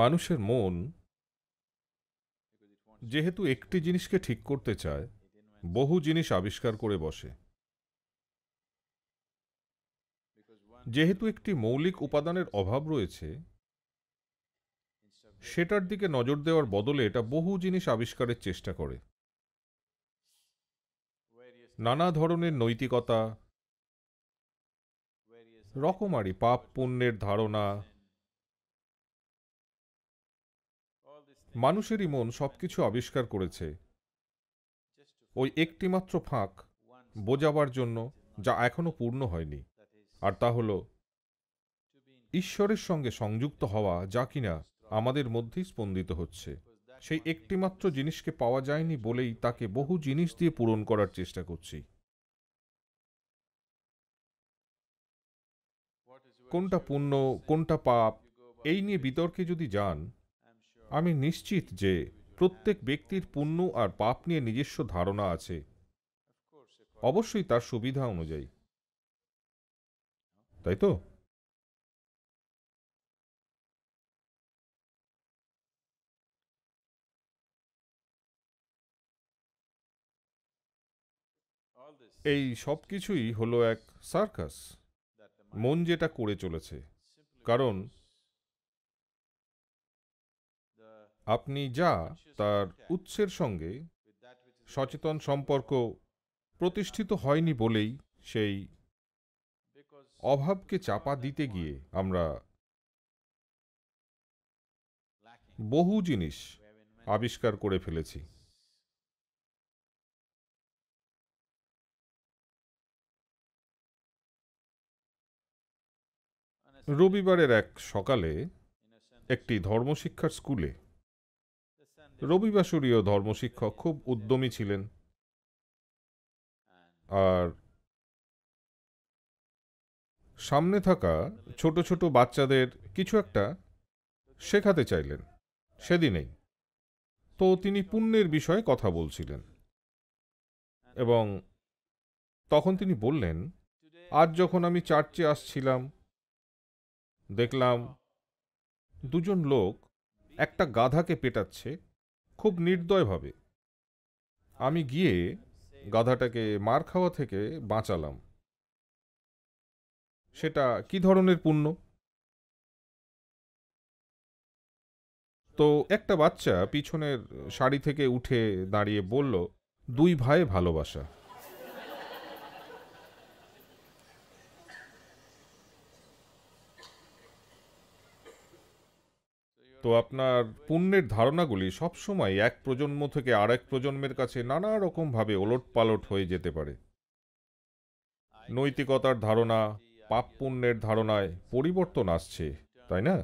মানুষের মন যেহেতু একটি জিনিসকে ঠিক করতে চায় বহু জিনিস আবিষ্কার করে বসে যেহেতু একটি মৌলিক উপাদানের অভাব রয়েছে সেটার দিকে নজর দেওয়ার বদলে এটা বহু জিনিস আবিষ্কারের চেষ্টা করে নানা ধরনের নৈতিকতা রকমারি পাপ পুণ্যের ধারণা মানুষেরই মন সবকিছু আবিষ্কার করেছে ওই একটিমাত্র ফাঁক বোঝাবার জন্য যা এখনও পূর্ণ হয়নি আর তা হল ঈশ্বরের সঙ্গে সংযুক্ত হওয়া যা কিনা আমাদের মধ্যেই স্পন্দিত হচ্ছে সেই একটিমাত্র জিনিসকে পাওয়া যায়নি বলেই তাকে বহু জিনিস দিয়ে পূরণ করার চেষ্টা করছি কোনটা পুণ্য কোনটা পাপ এই নিয়ে বিতর্কে যদি যান আমি নিশ্চিত যে প্রত্যেক ব্যক্তির পুণ্য আর পাপ নিয়ে নিজস্ব ধারণা আছে অবশ্যই তার সুবিধা অনুযায়ী তাই তো এই সব কিছুই হলো এক সার্কাস মন যেটা করে চলেছে কারণ আপনি যা তার উৎসের সঙ্গে সচেতন সম্পর্ক প্রতিষ্ঠিত হয়নি বলেই সেই অভাবকে চাপা দিতে গিয়ে আমরা বহু জিনিস আবিষ্কার করে ফেলেছি রবিবারের এক সকালে একটি ধর্মশিক্ষার স্কুলে রবিবাসুরীয় ধর্মশিক্ষক খুব উদ্যমী ছিলেন আর সামনে থাকা ছোট ছোট বাচ্চাদের কিছু একটা শেখাতে চাইলেন সেদিনেই তো তিনি পুণ্যের বিষয়ে কথা বলছিলেন এবং তখন তিনি বললেন আজ যখন আমি চার্চে আসছিলাম দেখলাম দুজন লোক একটা গাধাকে পেটাচ্ছে খুব নির্দয়ভাবে আমি গিয়ে গাধাটাকে মার খাওয়া থেকে বাঁচালাম সেটা কি ধরনের পুণ্য তো একটা বাচ্চা পিছনের শাড়ি থেকে উঠে দাঁড়িয়ে বলল দুই ভাই ভালোবাসা তো আপনার পুণ্যের ধারণাগুলি সবসময় এক প্রজন্ম থেকে আর এক প্রজন্মের কাছে নানা রকমভাবে ওলট পালট হয়ে যেতে পারে নৈতিকতার ধারণা পাপ পুণ্যের ধারণায় পরিবর্তন আসছে তাই না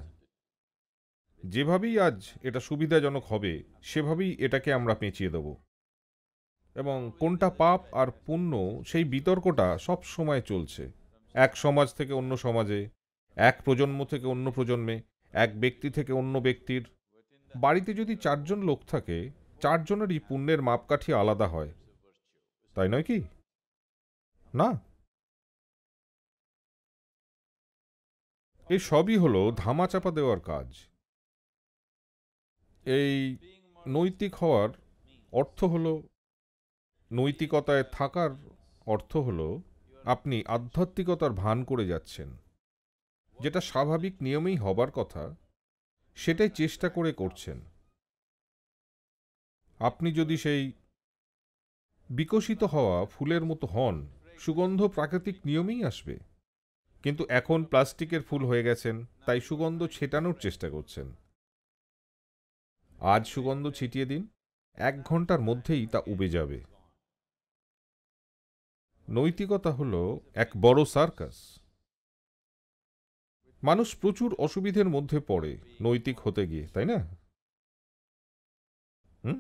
যেভাবেই আজ এটা সুবিধাজনক হবে সেভাবেই এটাকে আমরা পেঁচিয়ে দেব এবং কোনটা পাপ আর পুণ্য সেই বিতর্কটা সব সময় চলছে এক সমাজ থেকে অন্য সমাজে এক প্রজন্ম থেকে অন্য প্রজন্মে এক ব্যক্তি থেকে অন্য ব্যক্তির বাড়িতে যদি চারজন লোক থাকে চারজনেরই পুণ্যের মাপকাঠি আলাদা হয় তাই নয় কি না এ সবই হলো ধামাচাপা দেওয়ার কাজ এই নৈতিক হওয়ার অর্থ হলো নৈতিকতায় থাকার অর্থ হলো আপনি আধ্যাত্মিকতার ভান করে যাচ্ছেন যেটা স্বাভাবিক নিয়মেই হবার কথা সেটাই চেষ্টা করে করছেন আপনি যদি সেই বিকশিত হওয়া ফুলের মতো হন সুগন্ধ প্রাকৃতিক নিয়মেই আসবে কিন্তু এখন প্লাস্টিকের ফুল হয়ে গেছেন তাই সুগন্ধ ছেটানোর চেষ্টা করছেন আজ সুগন্ধ ছিটিয়ে দিন এক ঘন্টার মধ্যেই তা উবে যাবে নৈতিকতা হল এক বড় সার্কাস মানুষ প্রচুর অসুবিধের মধ্যে পড়ে নৈতিক হতে গিয়ে তাই না হুম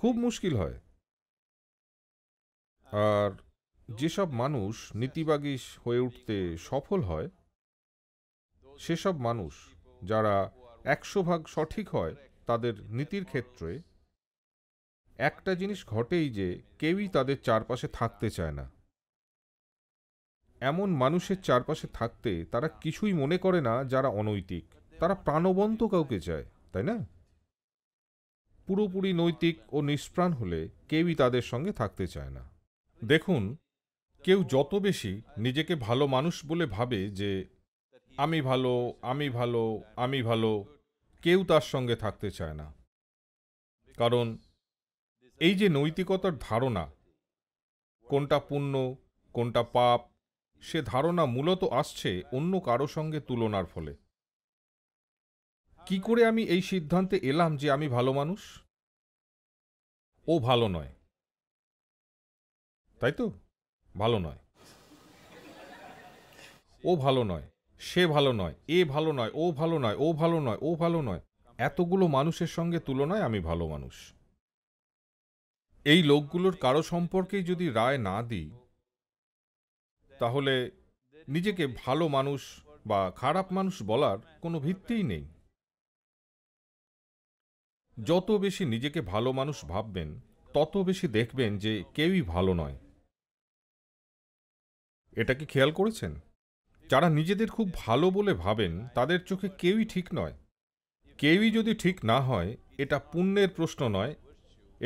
খুব মুশকিল হয় আর যেসব মানুষ নীতিবাগিস হয়ে উঠতে সফল হয় সেসব মানুষ যারা একশো ভাগ সঠিক হয় তাদের নীতির ক্ষেত্রে একটা জিনিস ঘটেই যে কেউই তাদের চারপাশে থাকতে চায় না এমন মানুষের চারপাশে থাকতে তারা কিছুই মনে করে না যারা অনৈতিক তারা প্রাণবন্ত কাউকে চায় তাই না পুরোপুরি নৈতিক ও নিষ্প্রাণ হলে কেউই তাদের সঙ্গে থাকতে চায় না দেখুন কেউ যত বেশি নিজেকে ভালো মানুষ বলে ভাবে যে আমি ভালো আমি ভালো আমি ভালো কেউ তার সঙ্গে থাকতে চায় না কারণ এই যে নৈতিকতার ধারণা কোনটা পুণ্য কোনটা পাপ সে ধারণা মূলত আসছে অন্য কারো সঙ্গে তুলনার ফলে কি করে আমি এই সিদ্ধান্তে এলাম যে আমি ভালো মানুষ ও ভালো নয় তাই তো ভালো নয় ও ভালো নয় সে ভালো নয় এ ভালো নয় ও ভালো নয় ও ভালো নয় ও ভালো নয় এতগুলো মানুষের সঙ্গে তুলনায় আমি ভালো মানুষ এই লোকগুলোর কারো সম্পর্কেই যদি রায় না দিই তাহলে নিজেকে ভালো মানুষ বা খারাপ মানুষ বলার কোনো ভিত্তিই নেই যত বেশি নিজেকে ভালো মানুষ ভাববেন তত বেশি দেখবেন যে কেউই ভালো নয় এটা কি খেয়াল করেছেন যারা নিজেদের খুব ভালো বলে ভাবেন তাদের চোখে কেউই ঠিক নয় কেউই যদি ঠিক না হয় এটা পুণ্যের প্রশ্ন নয়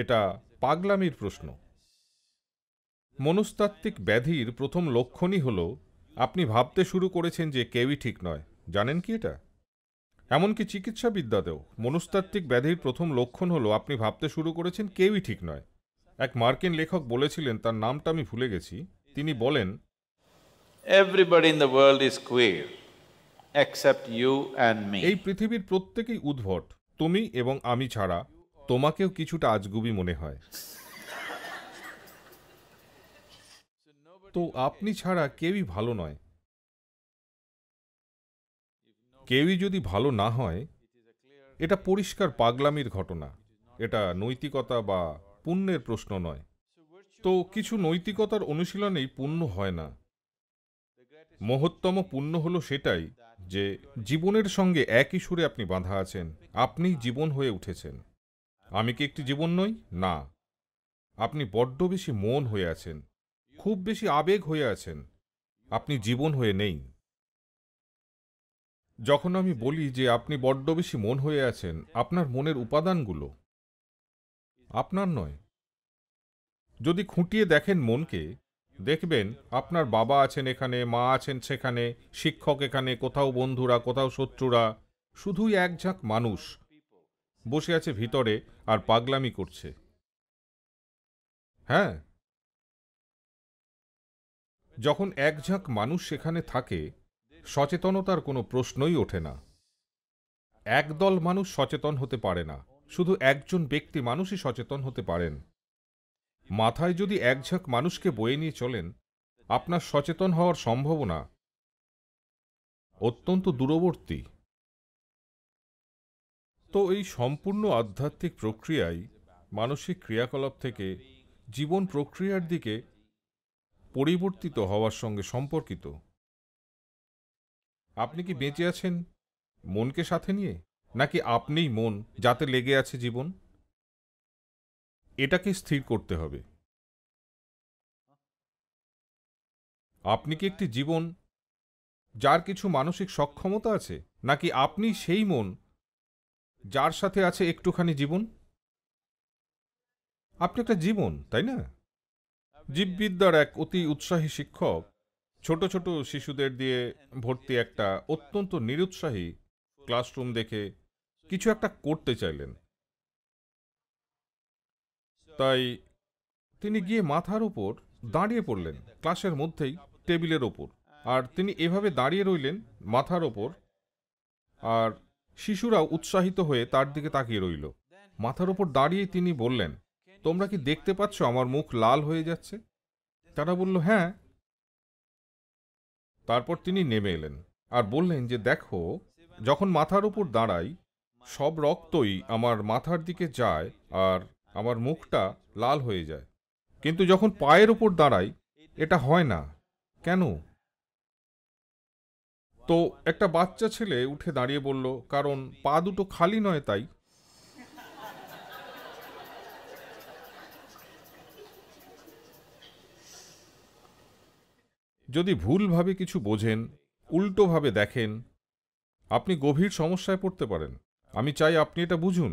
এটা পাগলামির প্রশ্ন মনস্তাত্ত্বিক ব্যাধির প্রথম লক্ষণই হল আপনি ভাবতে শুরু করেছেন যে কেউই ঠিক নয় জানেন কি এটা এমনকি চিকিৎসাবিদ্যাতেও মনস্তাত্ত্বিক ব্যাধির প্রথম লক্ষণ হল আপনি ভাবতে শুরু করেছেন কেউই ঠিক নয় এক মার্কিন লেখক বলেছিলেন তার নামটা আমি ভুলে গেছি তিনি বলেন everybody in the world is queer accept you and me এই পৃথিবীর প্রত্যেকেই উদ্ভট তুমি এবং আমি ছাড়া তোমাকেও কিছুটা আজগুবি মনে হয় তো আপনি ছাড়া কেউই ভালো নয় কেউই যদি ভালো না হয় এটা পরিষ্কার পাগলামির ঘটনা এটা নৈতিকতা বা পুণ্যের প্রশ্ন নয় তো কিছু নৈতিকতার অনুশীলনেই পুণ্য হয় না মহত্তম পুণ্য হলো সেটাই যে জীবনের সঙ্গে একই সুরে আপনি বাঁধা আছেন আপনি জীবন হয়ে উঠেছেন আমি কি একটি জীবন নই না আপনি বড্ড বেশি মন হয়ে আছেন খুব বেশি আবেগ হয়ে আছেন আপনি জীবন হয়ে নেই যখন আমি বলি যে আপনি বড্ড বেশি মন হয়ে আছেন আপনার মনের উপাদানগুলো আপনার নয় যদি খুঁটিয়ে দেখেন মনকে দেখবেন আপনার বাবা আছেন এখানে মা আছেন সেখানে শিক্ষক এখানে কোথাও বন্ধুরা কোথাও শত্রুরা শুধুই এক ঝাঁক মানুষ বসে আছে ভিতরে আর পাগলামি করছে হ্যাঁ যখন একঝাঁক মানুষ সেখানে থাকে সচেতনতার কোনো প্রশ্নই ওঠে না একদল মানুষ সচেতন হতে পারে না শুধু একজন ব্যক্তি মানুষই সচেতন হতে পারেন মাথায় যদি একঝাঁক মানুষকে বয়ে নিয়ে চলেন আপনার সচেতন হওয়ার সম্ভাবনা অত্যন্ত দূরবর্তী তো এই সম্পূর্ণ আধ্যাত্মিক প্রক্রিয়ায় মানসিক ক্রিয়াকলাপ থেকে জীবন প্রক্রিয়ার দিকে পরিবর্তিত হওয়ার সঙ্গে সম্পর্কিত আপনি কি বেঁচে আছেন মনকে সাথে নিয়ে নাকি আপনিই মন যাতে লেগে আছে জীবন এটাকে স্থির করতে হবে আপনি কি একটি জীবন যার কিছু মানসিক সক্ষমতা আছে নাকি আপনি সেই মন যার সাথে আছে একটুখানি জীবন আপনি একটা জীবন তাই না জীববিদ্যার এক অতি উৎসাহী শিক্ষক ছোট ছোট শিশুদের দিয়ে ভর্তি একটা অত্যন্ত নিরুৎসাহী ক্লাসরুম দেখে কিছু একটা করতে চাইলেন তাই তিনি গিয়ে মাথার উপর দাঁড়িয়ে পড়লেন ক্লাসের মধ্যেই টেবিলের ওপর আর তিনি এভাবে দাঁড়িয়ে রইলেন মাথার ওপর আর শিশুরা উৎসাহিত হয়ে তার দিকে তাকিয়ে রইল মাথার ওপর দাঁড়িয়ে তিনি বললেন তোমরা কি দেখতে পাচ্ছ আমার মুখ লাল হয়ে যাচ্ছে তারা বলল হ্যাঁ তারপর তিনি নেমে এলেন আর বললেন যে দেখো যখন মাথার উপর দাঁড়াই সব রক্তই আমার মাথার দিকে যায় আর আমার মুখটা লাল হয়ে যায় কিন্তু যখন পায়ের উপর দাঁড়াই এটা হয় না কেন তো একটা বাচ্চা ছেলে উঠে দাঁড়িয়ে বলল কারণ পা দুটো খালি নয় তাই যদি ভুলভাবে কিছু বোঝেন উল্টোভাবে দেখেন আপনি গভীর সমস্যায় পড়তে পারেন আমি চাই আপনি এটা বুঝুন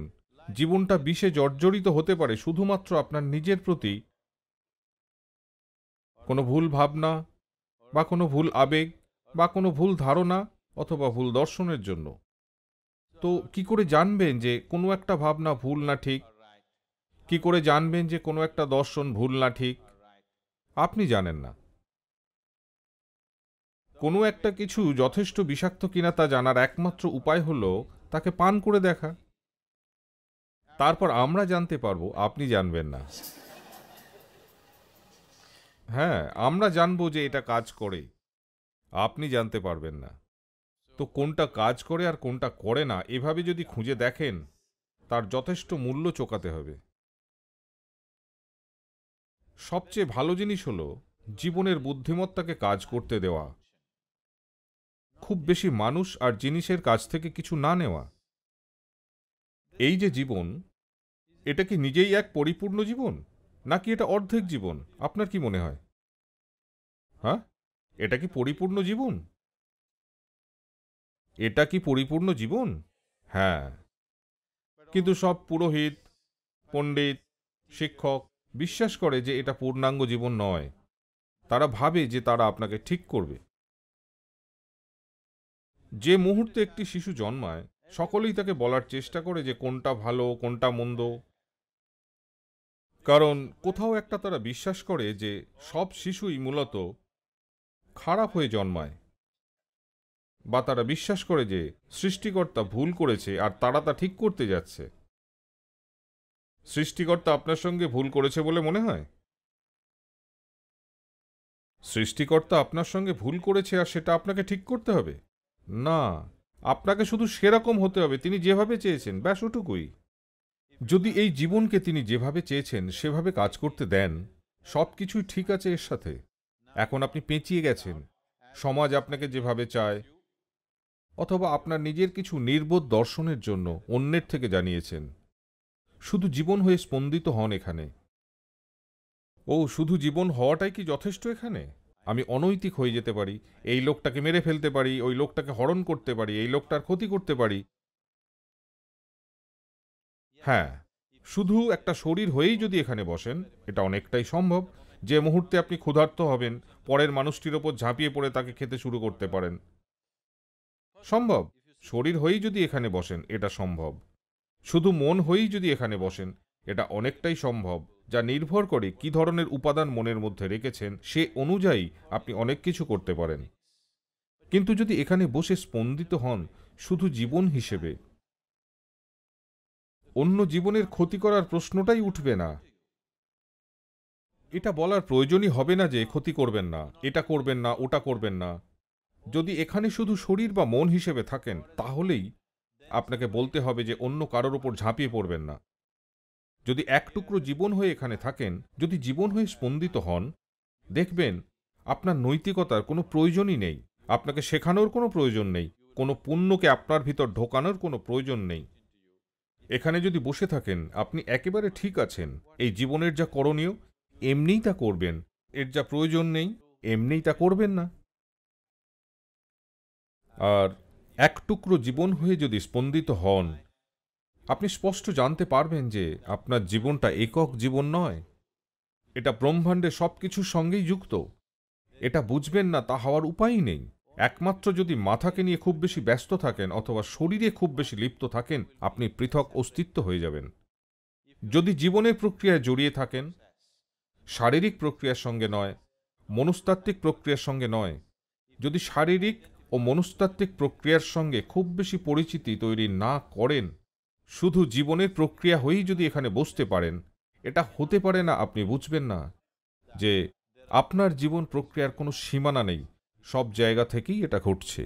জীবনটা বিষে জর্জরিত হতে পারে শুধুমাত্র আপনার নিজের প্রতি কোনো ভুল ভাবনা বা কোনো ভুল আবেগ বা কোনো ভুল ধারণা অথবা ভুল দর্শনের জন্য তো কি করে জানবেন যে কোনো একটা ভাবনা ভুল না ঠিক কি করে জানবেন যে কোনো একটা দর্শন ভুল না ঠিক আপনি জানেন না কোনো একটা কিছু যথেষ্ট বিষাক্ত কিনা তা জানার একমাত্র উপায় হলো তাকে পান করে দেখা তারপর আমরা জানতে পারবো আপনি জানবেন না হ্যাঁ আমরা জানবো যে এটা কাজ করে আপনি জানতে পারবেন না তো কোনটা কাজ করে আর কোনটা করে না এভাবে যদি খুঁজে দেখেন তার যথেষ্ট মূল্য চোকাতে হবে সবচেয়ে ভালো জিনিস হলো জীবনের বুদ্ধিমত্তাকে কাজ করতে দেওয়া খুব বেশি মানুষ আর জিনিসের কাছ থেকে কিছু না নেওয়া এই যে জীবন এটা কি নিজেই এক পরিপূর্ণ জীবন নাকি এটা অর্ধেক জীবন আপনার কি মনে হয় হ্যাঁ এটা কি পরিপূর্ণ জীবন এটা কি পরিপূর্ণ জীবন হ্যাঁ কিন্তু সব পুরোহিত পণ্ডিত শিক্ষক বিশ্বাস করে যে এটা পূর্ণাঙ্গ জীবন নয় তারা ভাবে যে তারা আপনাকে ঠিক করবে যে মুহূর্তে একটি শিশু জন্মায় সকলেই তাকে বলার চেষ্টা করে যে কোনটা ভালো কোনটা মন্দ কারণ কোথাও একটা তারা বিশ্বাস করে যে সব শিশুই মূলত খারাপ হয়ে জন্মায় বা তারা বিশ্বাস করে যে সৃষ্টিকর্তা ভুল করেছে আর তারা তা ঠিক করতে যাচ্ছে সৃষ্টিকর্তা আপনার সঙ্গে ভুল করেছে বলে মনে হয় সৃষ্টিকর্তা আপনার সঙ্গে ভুল করেছে আর সেটা আপনাকে ঠিক করতে হবে না আপনাকে শুধু সেরকম হতে হবে তিনি যেভাবে চেয়েছেন ব্যাস ওটুকুই যদি এই জীবনকে তিনি যেভাবে চেয়েছেন সেভাবে কাজ করতে দেন সব কিছুই ঠিক আছে এর সাথে এখন আপনি পেঁচিয়ে গেছেন সমাজ আপনাকে যেভাবে চায় অথবা আপনার নিজের কিছু নির্বোধ দর্শনের জন্য অন্যের থেকে জানিয়েছেন শুধু জীবন হয়ে স্পন্দিত হন এখানে ও শুধু জীবন হওয়াটাই কি যথেষ্ট এখানে আমি অনৈতিক হয়ে যেতে পারি এই লোকটাকে মেরে ফেলতে পারি ওই লোকটাকে হরণ করতে পারি এই লোকটার ক্ষতি করতে পারি হ্যাঁ শুধু একটা শরীর হয়েই যদি এখানে বসেন এটা অনেকটাই সম্ভব যে মুহূর্তে আপনি ক্ষুধার্ত হবেন পরের মানুষটির ওপর ঝাঁপিয়ে পড়ে তাকে খেতে শুরু করতে পারেন সম্ভব শরীর হয়েই যদি এখানে বসেন এটা সম্ভব শুধু মন হয়েই যদি এখানে বসেন এটা অনেকটাই সম্ভব যা নির্ভর করে কি ধরনের উপাদান মনের মধ্যে রেখেছেন সে অনুযায়ী আপনি অনেক কিছু করতে পারেন কিন্তু যদি এখানে বসে স্পন্দিত হন শুধু জীবন হিসেবে অন্য জীবনের ক্ষতি করার প্রশ্নটাই উঠবে না এটা বলার প্রয়োজনই হবে না যে ক্ষতি করবেন না এটা করবেন না ওটা করবেন না যদি এখানে শুধু শরীর বা মন হিসেবে থাকেন তাহলেই আপনাকে বলতে হবে যে অন্য কারোর ওপর ঝাঁপিয়ে পড়বেন না যদি এক টুকরো জীবন হয়ে এখানে থাকেন যদি জীবন হয়ে স্পন্দিত হন দেখবেন আপনার নৈতিকতার কোনো প্রয়োজনই নেই আপনাকে শেখানোর কোনো প্রয়োজন নেই কোনো পুণ্যকে আপনার ভিতর ঢোকানোর কোনো প্রয়োজন নেই এখানে যদি বসে থাকেন আপনি একেবারে ঠিক আছেন এই জীবনের যা করণীয় এমনিই তা করবেন এর যা প্রয়োজন নেই এমনিই তা করবেন না আর এক টুকরো জীবন হয়ে যদি স্পন্দিত হন আপনি স্পষ্ট জানতে পারবেন যে আপনার জীবনটা একক জীবন নয় এটা ব্রহ্মাণ্ডে সব কিছুর সঙ্গেই যুক্ত এটা বুঝবেন না তা হওয়ার উপায়ই নেই একমাত্র যদি মাথাকে নিয়ে খুব বেশি ব্যস্ত থাকেন অথবা শরীরে খুব বেশি লিপ্ত থাকেন আপনি পৃথক অস্তিত্ব হয়ে যাবেন যদি জীবনের প্রক্রিয়ায় জড়িয়ে থাকেন শারীরিক প্রক্রিয়ার সঙ্গে নয় মনস্তাত্ত্বিক প্রক্রিয়ার সঙ্গে নয় যদি শারীরিক ও মনস্তাত্ত্বিক প্রক্রিয়ার সঙ্গে খুব বেশি পরিচিতি তৈরি না করেন শুধু জীবনের প্রক্রিয়া হয়েই যদি এখানে বসতে পারেন এটা হতে পারে না আপনি বুঝবেন না যে আপনার জীবন প্রক্রিয়ার কোনো সীমানা নেই সব জায়গা থেকেই এটা ঘটছে